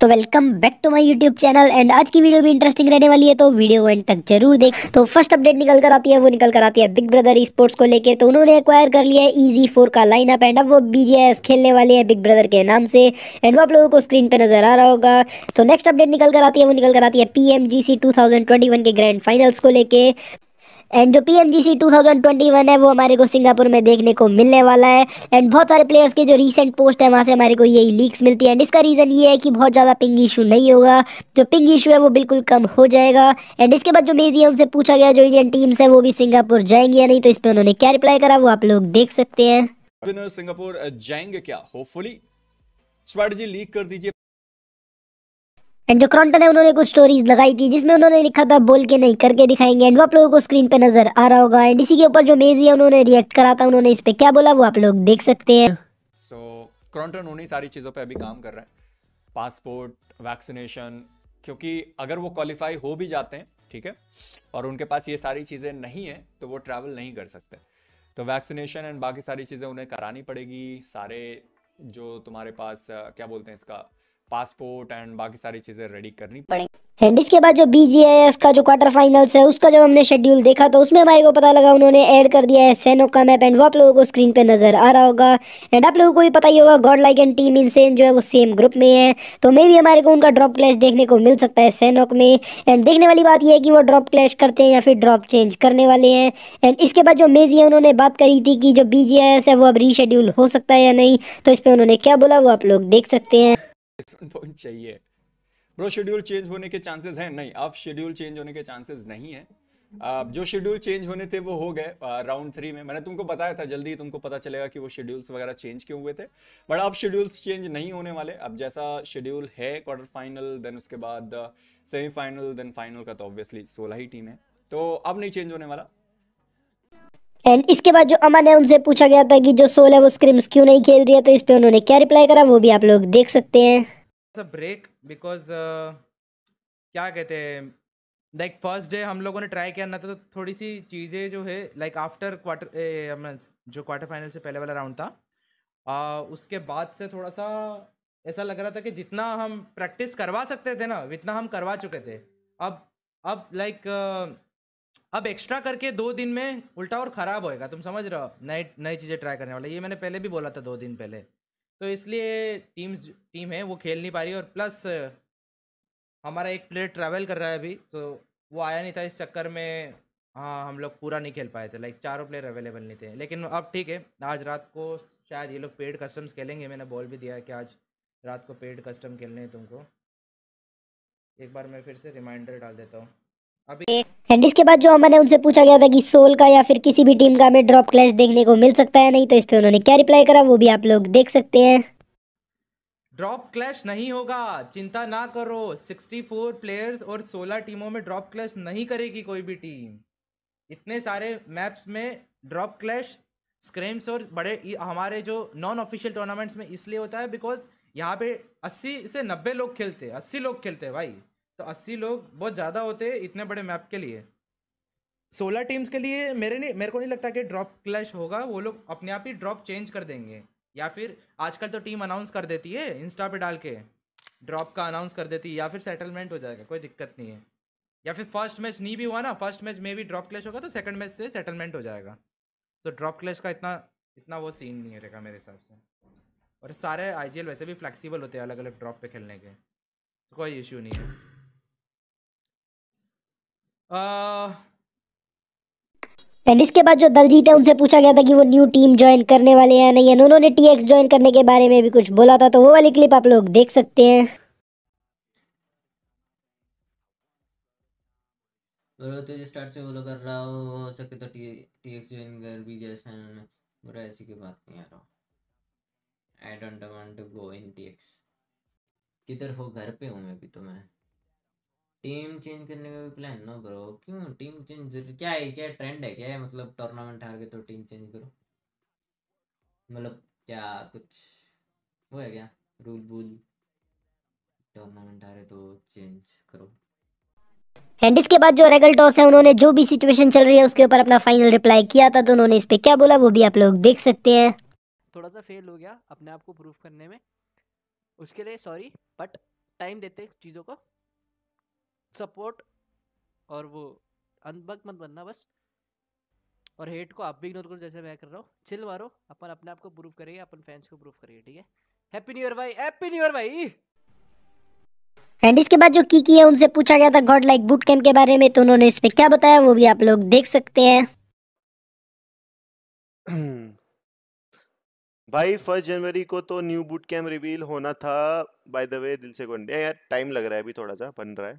तो welcome back to my YouTube channel and आज की वीडियो भी इंटरेस्टिंग रहने वाली है तो वीडियो एंड तक जरूर देख तो फर्स्ट अपडेट निकल कर आती है वो निकल कर आती है बिग ब्रदर स्पोर्ट्स को लेकर तो उन्होंने एक्वायर कर लिया है ईजी फोर का लाइनअप एंड अब वो बीजेएस खेलने वाले हैं बिग ब्रदर के नाम से एंड वो आप लोगों को स्क्रीन पर नजर आ रहा होगा तो नेक्स्ट अपडेट निकल कर आती है वो निकल कर आती है पी एम के ग्रैंड फाइनल्स को लेकर एंड जो पी एम जी सी है वो हमारे को सिंगापुर में देखने को मिलने वाला है एंड बहुत सारे प्लेयर्स के जो रीसेंट पोस्ट है वहाँ से हमारे को यही लीक्स मिलती है एंड इसका रीज़न ये है कि बहुत ज़्यादा पिंग इशू नहीं होगा जो पिंग इशू है वो बिल्कुल कम हो जाएगा एंड इसके बाद जो मेजी है उनसे पूछा गया जो इंडियन टीम्स है वो भी सिंगापुर जाएंगे या नहीं तो इस पर उन्होंने क्या रिप्लाई करा वो आप लोग देख सकते हैं सिंगापुर जाएंगे क्या होपफुली स्ट्रैटेजी लीक कर दीजिए एंड जो क्रॉन्टन है उन्होंने कुछ स्टोरीज लगाई थी जिसमें उन्होंने लिखा था बोल के नहीं करके दिखाएंगे एंड वो आप लोगों को स्क्रीन पे नजर आ रहा होगा एंड इसी के ऊपर जो मेजी है उन्होंने रिएक्ट करा था उन्होंने इस पे क्या बोला वो आप लोग देख सकते हैं सो so, क्रॉन्टन उन्हीं सारी चीज़ों पर अभी काम कर रहे हैं पासपोर्ट वैक्सीनेशन क्योंकि अगर वो क्वालिफाई हो भी जाते हैं ठीक है और उनके पास ये सारी चीज़ें नहीं है तो वो ट्रैवल नहीं कर सकते तो वैक्सीनेशन एंड बाकी सारी चीज़ें उन्हें करानी पड़ेगी सारे जो तुम्हारे पास क्या बोलते हैं इसका पासपोर्ट एंड बाकी सारी चीज़ें रेडी करनी पड़ेगी एंड इसके बाद जो बीजीएस का जो क्वार्टर फाइनल्स है उसका जब हमने शेड्यूल देखा तो उसमें हमारे को पता लगा उन्होंने ऐड कर दिया है सेनो का मैप एंड वो आप लोगों को स्क्रीन पे नजर आ रहा होगा एंड आप लोगों को भी पता ही होगा Godlike and team Insane जो है वो सेम ग्रुप में है तो मे भी हमारे को उनका ड्रॉप क्लैश देखने को मिल सकता है सैनोक में एंड देखने वाली बात यह है कि वो ड्रॉप क्लैश करते हैं या फिर ड्रॉप चेंज करने वाले हैं एंड इसके बाद जो मेजी है उन्होंने बात करी थी कि जो बीजीएस है वो अब रीशेड्यूल हो सकता है या नहीं तो इस पर उन्होंने क्या बोला वो आप लोग देख सकते हैं पॉइंट चाहिए ब्रो शेड्यूल चेंज होने के चांसेस हैं नहीं अब शेड्यूल चेंज होने के चांसेस नहीं है uh, जो शेड्यूल चेंज होने थे वो हो गए राउंड थ्री में मैंने तुमको बताया था जल्दी तुमको पता चलेगा कि वो शेड्यूल्स वगैरह चेंज क्यों हुए थे बट अब शेड्यूल्स चेंज नहीं होने वाले अब जैसा शेड्यूल है क्वार्टर फाइनल देन उसके बाद सेमीफाइनल देन फाइनल का तो ऑब्वियसली सोलह ही टीम है तो अब नहीं चेंज होने वाला एंड इसके बाद जो अमन है उनसे पूछा गया था कि जो सोल है वो स्क्रिम्स क्यों नहीं खेल रही है तो इस पर उन्होंने क्या रिप्लाई करा वो भी आप लोग देख सकते हैं ब्रेक बिकॉज uh, क्या कहते हैं लाइक फर्स्ट डे हम लोगों ने ट्राई किया ना तो थोड़ी सी चीज़ें जो है लाइक आफ्टर क्वार्टर जो क्वार्टर फाइनल से पहले वाला राउंड था आ, उसके बाद से थोड़ा सा ऐसा लग रहा था कि जितना हम प्रैक्टिस करवा सकते थे ना उतना हम करवा चुके थे अब अब लाइक uh, अब एक्स्ट्रा करके दो दिन में उल्टा और ख़राब होएगा तुम समझ रहे हो नए नई चीज़ें ट्राई करने वाले ये मैंने पहले भी बोला था दो दिन पहले तो इसलिए टीम्स टीम है वो खेल नहीं पा रही और प्लस हमारा एक प्लेयर ट्रैवल कर रहा है अभी तो वो आया नहीं था इस चक्कर में हाँ हम लोग पूरा नहीं खेल पाए थे लाइक चारों प्लेयर अवेलेबल नहीं थे लेकिन अब ठीक है आज रात को शायद ये लोग पेड कस्टम्स खेलेंगे मैंने बॉल भी दिया है कि आज रात को पेड कस्टम खेलने हैं तुमको एक बार मैं फिर से रिमाइंडर डाल देता हूँ अभी एंड इसके बाद जो मैंने उनसे पूछा गया था कि सोल का या फिर किसी भी टीम का हमें ड्रॉप क्लैश देखने को मिल सकता है नहीं तो इस पर उन्होंने क्या रिप्लाई करा वो भी आप लोग देख सकते हैं ड्रॉप क्लैश नहीं होगा चिंता ना करो 64 प्लेयर्स और 16 टीमों में ड्रॉप क्लैश नहीं करेगी कोई भी टीम इतने सारे मैप्स में ड्रॉप क्लैश स्क्रेम्स और बड़े हमारे जो नॉन ऑफिशियल टूर्नामेंट्स में इसलिए होता है बिकॉज यहाँ पे 80 से 90 लोग खेलते हैं 80 लोग खेलते हैं भाई तो अस्सी लोग बहुत ज़्यादा होते हैं इतने बड़े मैप के लिए सोलह टीम्स के लिए मेरे नहीं मेरे को नहीं लगता कि ड्रॉप क्लैश होगा वो लोग अपने आप ही ड्रॉप चेंज कर देंगे या फिर आजकल तो टीम अनाउंस कर देती है इंस्टा पे डाल के ड्रॉप का अनाउंस कर देती है या फिर सेटलमेंट हो जाएगा कोई दिक्कत नहीं है या फिर फर्स्ट मैच नहीं भी हुआ ना फर्स्ट मैच में भी ड्रॉप क्लैश होगा तो सेकंड मैच से सेटलमेंट हो जाएगा सो तो ड्रॉप क्लैश का इतना इतना वो सीन नहीं रहेगा मेरे हिसाब से और सारे आई वैसे भी फ्लेक्सिबल होते हैं अलग अलग ड्रॉप पे खेलने के तो कोई इशू नहीं है एंड uh, इसके बाद जो दलजीत है उनसे पूछा गया था कि वो न्यू टीम ज्वाइन करने वाले हैं नहीं उन्होंने टी एक्स ज्वाइन करने के बारे में भी कुछ बोला था तो वो वाली क्लिप आप लोग देख सकते हैं बोलो तो स्टार्ट से बोलो कर रहा हो हो सके तो टी टी एक्स ज्वाइन कर भी जैसे चैनल में बोला ऐसी की बात नहीं आ रहा I don't want to go in T X किधर हो घर पे हूँ मैं भी तो मैं टीम चेंज करने का भी प्लान नो ब्रो क्यों टीम चेंज क्या है क्या ट्रेंड है क्या है मतलब टूर्नामेंट हार के तो टीम चेंज करो मतलब क्या कुछ वो है क्या रूल बूल टूर्नामेंट हारे तो चेंज करो एंड इसके बाद जो रेगल टॉस है उन्होंने जो भी सिचुएशन चल रही है उसके ऊपर अपना फाइनल रिप्लाई किया था तो उन्होंने इस पे क्या बोला वो भी आप लोग देख सकते हैं थोड़ा सा फेल हो गया अपने आप को प्रूफ करने में उसके लिए सॉरी बट टाइम देते चीज़ों को सपोर्ट और वो अनबक मत बनना बस और हेट को आप भी इग्नोर करो जैसे मैं कर रहा हूँ चिल मारो अपन अपने आप को प्रूव करेंगे अपन फैंस को प्रूव करेंगे ठीक है हैप्पी न्यू ईयर भाई हैप्पी न्यू ईयर भाई एंड इसके बाद जो की की है उनसे पूछा गया था गॉड लाइक बूट कैंप के बारे में तो उन्होंने इस पे क्या बताया वो भी आप लोग देख सकते हैं भाई फर्स्ट जनवरी को तो न्यू बूट कैम्प रिवील होना था बाय द वे दिल से गुंडे यार टाइम लग रहा है अभी थोड़ा सा बन रहा है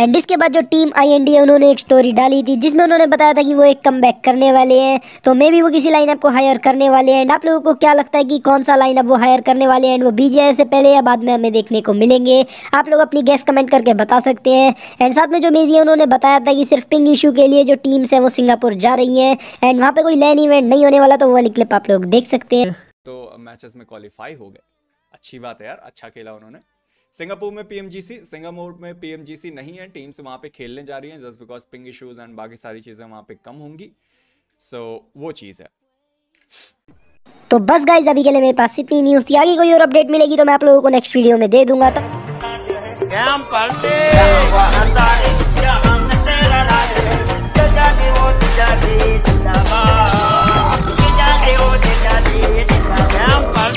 एंड इसके बाद जो टीम आई एन है उन्होंने एक स्टोरी डाली थी जिसमें उन्होंने बताया था कि वो एक कम करने वाले हैं तो मे भी वो किसी लाइनअप को हायर करने वाले हैं एंड आप लोगों को क्या लगता है कि कौन सा लाइनअप वो हायर करने वाले हैं एंड वो बीजेआई से पहले या बाद में हमें देखने को मिलेंगे आप लोग अपनी गैस कमेंट करके बता सकते हैं एंड साथ में जो मेजी है उन्होंने बताया था कि सिर्फ पिंग इशू के लिए जो टीम्स हैं वो सिंगापुर जा रही हैं एंड वहाँ पर कोई लैन इवेंट नहीं होने वाला तो वो वाली क्लिप आप लोग देख सकते हैं तो मैचेस में क्वालिफाई हो गए अच्छी बात है यार अच्छा खेला उन्होंने सिंगापुर में पीएमजीसी सिंगापुर में पीएमजीसी नहीं है टीम्स वहां पे खेलने जा रही हैं just because ping issues and बाकी सारी चीज़ें वहां पे कम होंगी सो so, वो चीज़ है तो बस गाइज अभी के लिए मेरे पास इतनी न्यूज़ थी आगे कोई और अपडेट मिलेगी तो मैं आप लोगों को नेक्स्ट वीडियो में दे दूंगा तो...